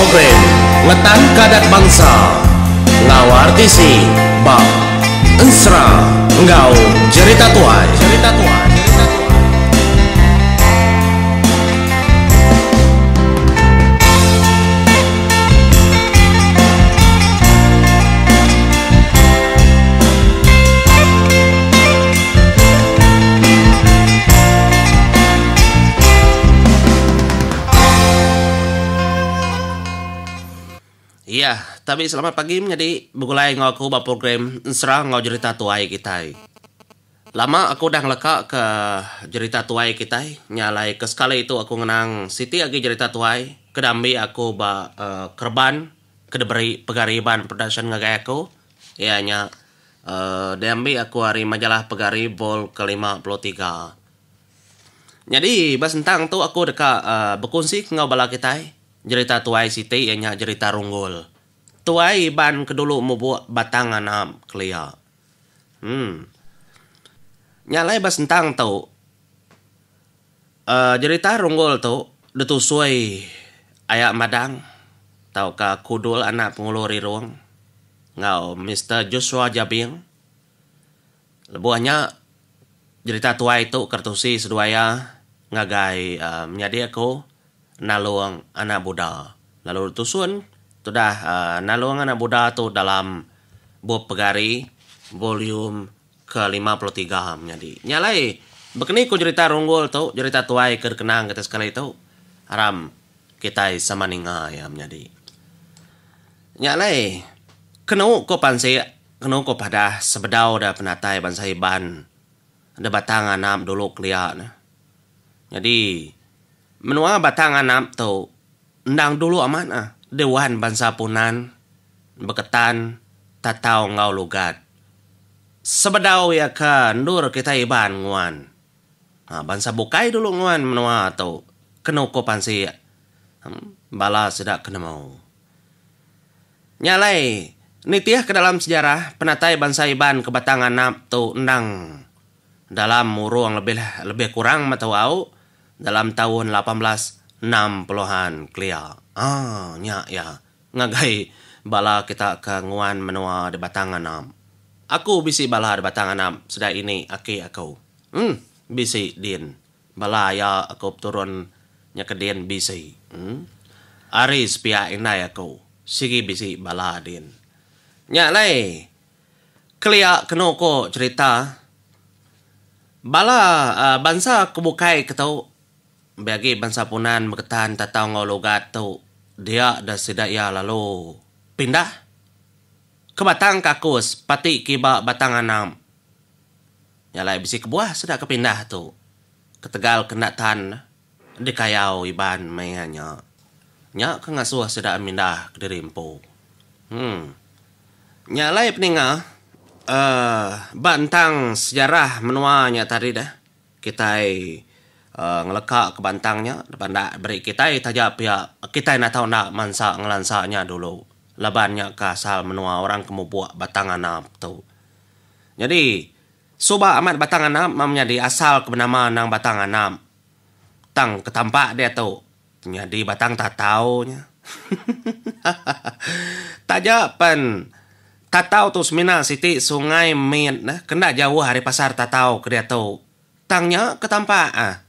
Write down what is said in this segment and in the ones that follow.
program Wetan Kadat Bangsa Lawar tisi Bang Ensra Engau Cerita Tuai Cerita Tuai Cerita Tuai tapi selamat pagi menjadi begulai ngaku bapak program serang ngau cerita tuai kita. Lama aku dah leka ke cerita tuai kita, nyalai ke sekali itu aku ngenang Siti lagi cerita tuai, kedambi aku ba uh, eh, kerban, kedeberi pegariban production ngagai aku, ya nya uh, dambi aku hari majalah pegari bol kelima puluh tiga. Jadi bas tentang tu aku dekat uh, eh, berkongsi ngau bala kita cerita tuai Siti ianya ya cerita runggul tuai ban kedulu buat batang anam kelia. Hmm. Nyalai bas entang tau. Uh, eh, cerita ronggol tau. Detusui ayak madang. Tau ka kudul anak penguluri ruang. Ngau Mr. Joshua Jabing. Lebuahnya cerita tua itu kertusi seduaya ngagai uh, menyadi aku naluang anak budal, Lalu tusun dah uh, eh, anak Buddha tu dalam buat pegari volume ke lima 53 ham jadi nyalai begini ku cerita runggul tu cerita tuai kerkenang kita sekali itu haram kita sama ninga ya menjadi nyalai kena ko pansi kena ko pada sebedau dah penatai bansai ban ada batang anak dulu kelia jadi menua batang anak tu ndang dulu amanah Dewan bangsa punan beketan tatau ngau lugat. Sebedau ya ka nur kita iban nguan. Nah, bansa bukai dulu nguan menua atau kena ko pansi hmm, bala sedak kena mau. Nyalai nitiah ke dalam sejarah penatai bansa iban kebatangan nap tu endang dalam muruang lebih lebih kurang au dalam tahun 18 enam puluhan klia. Ah, nyak ya. Ngagai bala kita ke nguan menua di batang enam. Aku bisi bala di batang enam. Sudah ini aki aku. Hmm, bisi din. Bala ya aku turun nyak ke din bisi. Hmm. Aris pihak inai aku. Sigi bisi bala din. nyak lai. Kelia kenoko cerita. Bala uh, bansa kebukai ketau bagi bangsa punan berketan tatau ngologat tu dia dah sedaya lalu pindah ke batang kakus pati kiba batang anam nyalai bisi kebuah sudah kepindah tu ketegal kena tan dikayau iban mainnya nyak ke ngasuh sudah mindah ke dirimpu hmm nyalai peninga eh uh, bantang sejarah menuanya tadi dah kita Eh, ngeleka ke bantangnya banda beri kita itu eh, aja pihak kita nak tahu nak mansa ngelansanya dulu lebarnya kasal menua orang buat batang nap tu jadi suba amat batang nap mamnya di asal kebenama nang batang nap tang ketampak dia tu jadi batang tak tahu nya, taja pen tahu tu semina siti sungai min nah kena jauh hari pasar tahu ke dia tu tangnya ketampak ah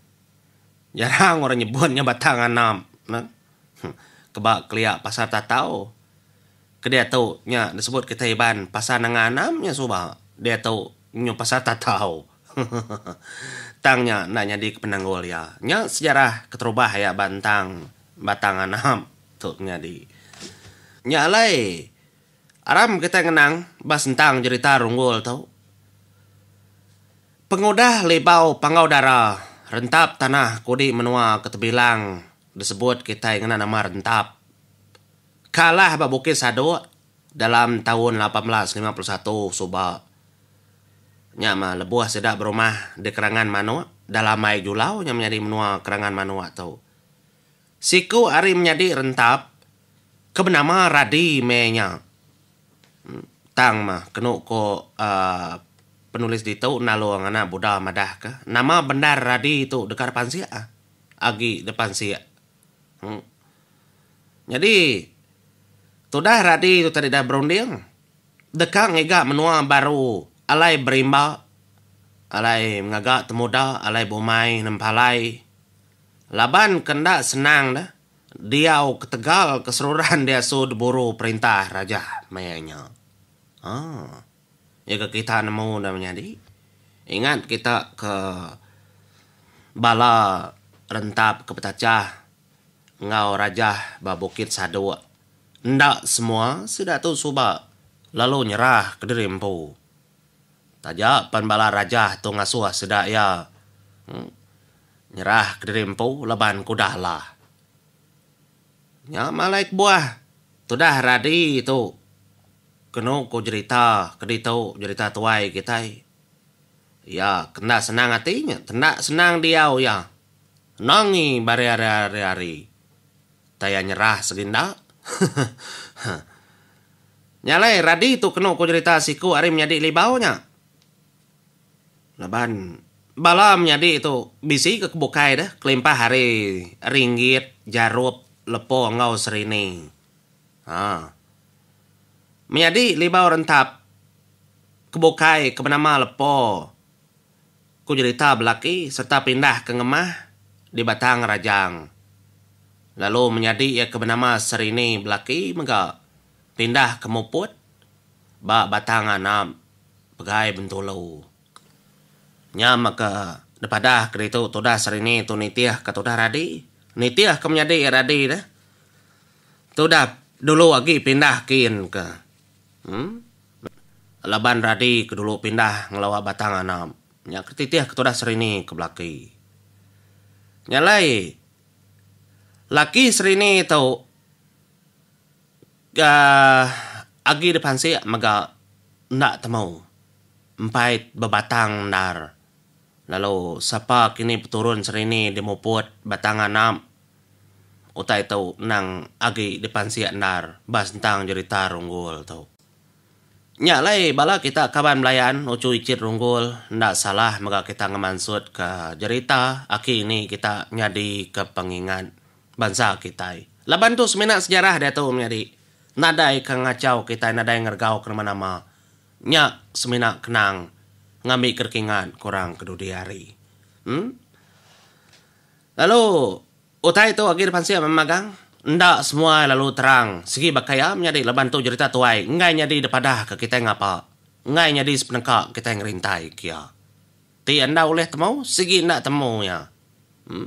jarang orang nyebutnya batangan nam nah. kebak kelia pasar tak tatau kedia tahu? nya disebut kita iban pasar nya suba dia tahu nyu pasar tak tahu. tangnya nanya di penanggol ya nya sejarah keterubah ya bantang batangan nam tuh nya di nya lay aram kita ngenang bas tentang cerita runggul tau pengudah lebau pangau darah Rentap tanah kodi menua ketebilang disebut kita yang nama rentap. Kalah Pak Bukit Sado dalam tahun 1851 Subak. Nyama lebuah sedak berumah di kerangan manua dalam mai julau yang menjadi menua kerangan manua atau Siku hari menjadi rentap kebenama radi menya. Hmm, tang mah kena ko uh, penulis di tau ngana budal madah ke nama benar radi itu dekar pansia agi depan sia hmm. jadi tudah radi itu tadi dah berunding dekang ega menua baru alai berimba alai ngega temuda alai bomai nempalai laban kenda senang dah diau ketegal keseluruhan dia sud buru perintah raja mayanya ah ya ke kita nemu namanya di ingat kita ke bala rentap ke petacah ngau rajah babukit sadu ndak semua sudah tu suba lalu nyerah ke derimpu taja bala raja tu ngasuh sudah ya, hmm. nyerah ke derimpu leban kudahlah lah ya malaik buah tu dah radi tu Kena ko cerita, kedi tahu cerita tuai kita. Ya, kena senang hatinya, kena senang dia ya. Nangi bari hari-hari. Taya nyerah seginda. Nyalai radi itu kena ko cerita siku ari menjadi libaunya. Laban balam menjadi itu bisi ke kebukai dah kelimpah hari ringgit jarup lepo ngau serini. Ah. Menjadi lima orang tap. Kebukai ke nama lepo. Ku cerita belaki serta pindah ke ngemah di batang rajang. Lalu menjadi ia ke nama serini belaki mega pindah ke muput ba batang anam pegai bentulu. nya maka depadah keritu todah serini tu nitiah ke tudah radi. Nitiah ke menjadi ya radi dah. Todah dulu lagi pindah kin ke hmm? Laban radi kedulu pindah ngelawa batang anam nya ketitih ketudah serini ke belaki nyalai laki serini tau Gah. agi depan si maga nak temau empat bebatang nar lalu siapa kini peturun serini dimuput batang anam utai tau nang agi depan si nar bas tentang jerita runggul tau nyalai bala kita kawan belayan ucu icit runggul ndak salah maka kita ngemansut ke cerita aki ini kita nyadi ke pengingat bangsa kita laban tu semena sejarah dia tu nyadi nadai ke ngacau kita nadai ngergau ke mana-mana Nyak semena kenang ngambil kerkingan kurang kedudi hari hmm? lalu utai tu agir pansia memagang Ndak semua lalu terang. Segi bakayam menjadi leban tu cerita tuai. Ngai nyadi depadah ke kita ngapa. Ngai nyadi sepenengka kita yang rintai kia. Ti anda oleh temu, segi ndak temu ya. Hmm?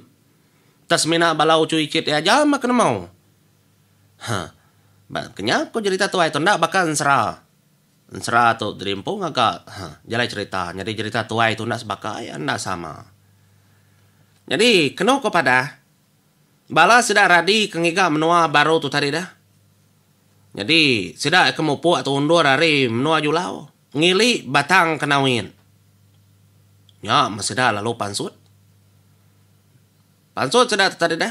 Tasmina balau cuy kit ya jam makan mau. Hah. Baknya ko cerita tuai tu ndak bakal serah. Serah tu dirimpung agak. Hah. Jalai cerita. Nyadi cerita tuai tu ndak sebakai, ndak sama. Jadi, kenapa kepada bala seda radi kengiga menua baru tu tadi dah. Jadi seda kamu puak tu undur dari menua julau. Ngili batang kenawin. Ya, masih dah lalu pansut. Pansut sudah tadi dah.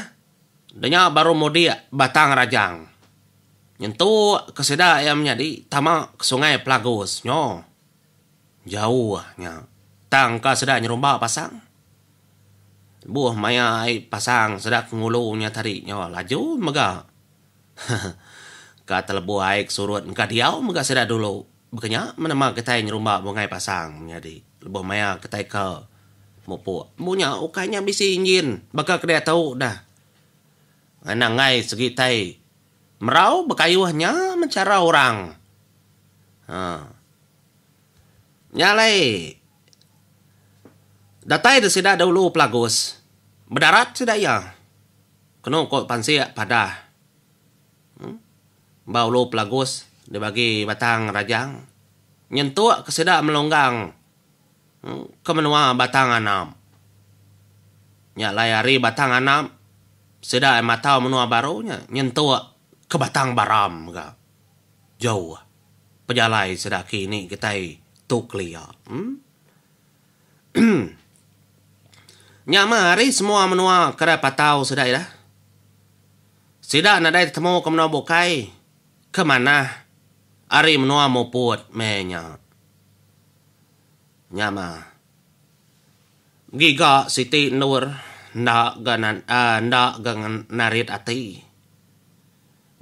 Denya baru mau batang rajang. Nyentu yang menjadi tamak tamak sungai Plagos. Nyo. Jauh nya. Tangka seda nyerumbak pasang. Buah maya ai pasang sedak ngulunya tarik nyawa laju mega. Kata lebu ai surut engka diau mega sedak dulu. Bekanya menema ketai nyerumba bungai pasang nyadi. Lebu maya ketai ke mupu Munya ukanya bisi injin. Baka kedai tahu dah. Anak ngai segi tai. Merau bekayuhnya mencara orang. Ha. Nyalai. Datai tu sida dahulu pelagos. Berdarat sida ya. Kena kau pansi pada. Hmm? Bau lu pelagos dibagi batang rajang. Nyentuh ke sida melonggang. Hmm? Ke batang anam. Nya layari batang anam. Sida mata menua barunya. Nyentuh ke batang baram ke. Jauh. Pejalai sida kini kita liat. Hmm? Nyama Nyamari semua menua kada patau sudah ya. Sudah na dai temu bukai. Ke Kemana? Ari menua mau puat menya. Nyama. Giga siti nur ndak ganan uh, ndak gangan narit ati.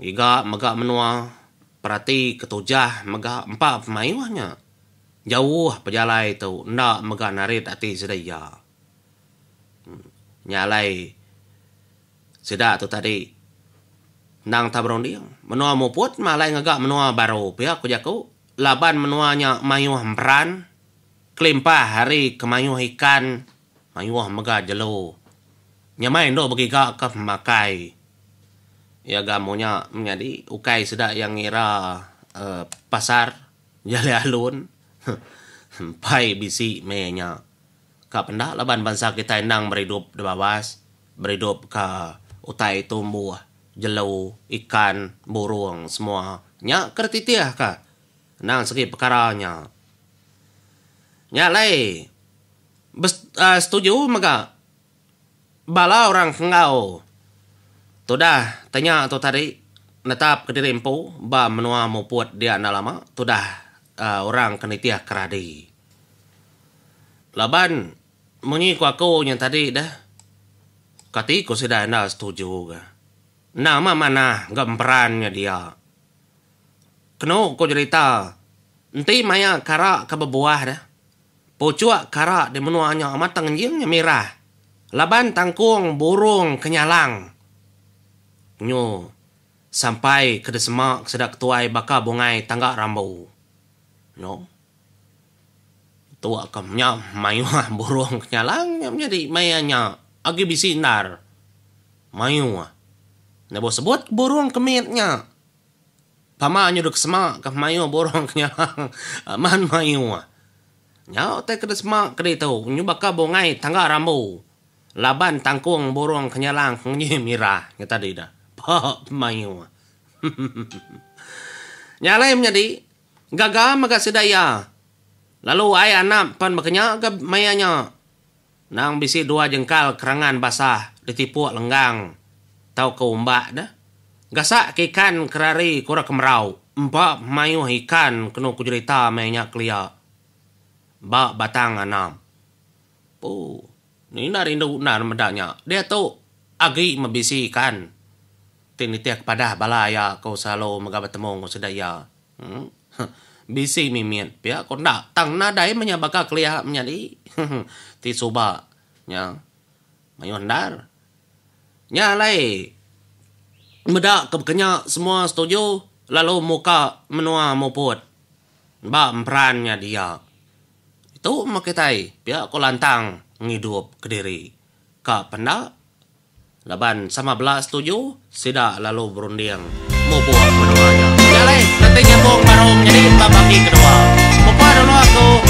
Giga mega menua perhati ketujah mega empat pemainnya. Jauh pejalai itu ndak mega narit ati sedaya nyalai sida tu tadi nang tabrong dia menua muput malai ngagak menua baru pihak ku jaku laban menuanya mayuh meran kelimpah hari kemayuh ikan mayuh mega jelo nyamain ndo bagi gak ke makai ya gamunya menjadi ukai sedak yang ngira uh, eh, pasar jale alun pai bisi menya ka benda laban bangsa kita nang berhidup di bawah beridup ke utai tumbuh jelau ikan burung semua nya kertitiah ka nang segi perkara nya lai Bes, uh, setuju maka bala orang kengau tu dah tanya tu tadi netap ke diri empu ba menua muput dia na lama tu dah uh, orang kenitiah keradi laban mengikut aku yang tadi dah. Kata sudah si Dana setuju ke. Nama mana gemperannya dia. Kena kau cerita. Nanti maya karak ke berbuah dah. Pucuak karak di menua hanya amatang yang merah. Laban tangkung burung kenyalang. Nyo. Sampai ke desemak sedak tuai bakar bungai tangga rambu. Nyo. No. tua kamnya mayu burung kenyalang yang jadi mayanya agi bisinar mayu nebo sebut burung kemitnya pama nyuduk sema kah mayu burung kenyalang man mayu nyau teh semak sema kada tu nyubaka bongai tangga rambu laban tangkung burung kenyalang nyi mira kita ya dida pa mayu nyalai menjadi gagam maga sedaya Lalu ai anak pan bekenya ke mayanya. Nang bisi dua jengkal kerangan basah ditipu lenggang. Tau ke umbak dah. Gasak ke ikan kerari kura kemerau. Empat mayu ikan kena ku kujerita mayanya kelia. Bak batang anak. Puh. Ni nak rindu nak medaknya. Dia tu agi mabisi ikan. Tinitiak kepada balaya kau salo megabat temong sedaya. Hmm? bisi mimin pia ya, konda tang na dai menya baka kelia menyadi ti soba nya mayondar nya lai meda kebekenya semua setuju lalu muka menua muput ba emprannya dia itu tai pia ya, ko lantang ngidup kediri ka penda laban sama belas setuju sida lalu berunding muput menua tingin mong marong niya din mabakik nawa Kung paano ako